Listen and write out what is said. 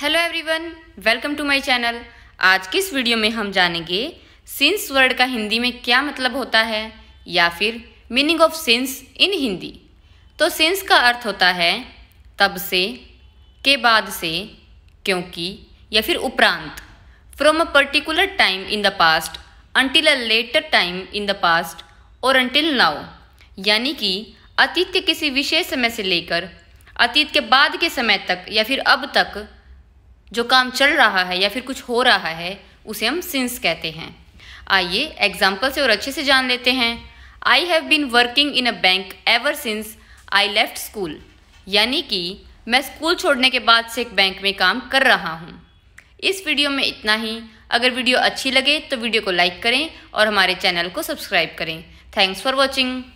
hello everyone welcome to my channel आज की इस वीडियो में हम जानेंगे सिंस वर्ड का हिंदी में क्या मतलब होता है या फिर meaning of since in Hindi तो सिंस का अर्थ होता है तब से के बाद से क्योंकि या फिर उपरांत from a particular time in the past until a later time in the past और अंटिल नाउ यानी कि अतीत के किसी विशेष समय से लेकर अतीत के बाद के समय तक या फिर अब तक जो काम चल रहा है या फिर कुछ हो रहा है उसे हम सिंस कहते हैं आइए एग्जाम्पल से और अच्छे से जान लेते हैं I have been working in a bank ever since I left school यानी कि मैं स्कूल छोड़ने के बाद से एक बैंक में काम कर रहा हूँ इस वीडियो में इतना ही अगर वीडियो अच्छी लगे तो वीडियो को लाइक करें और हमारे चैनल को सब्सक्राइब करें थैंक्स फॉर वॉचिंग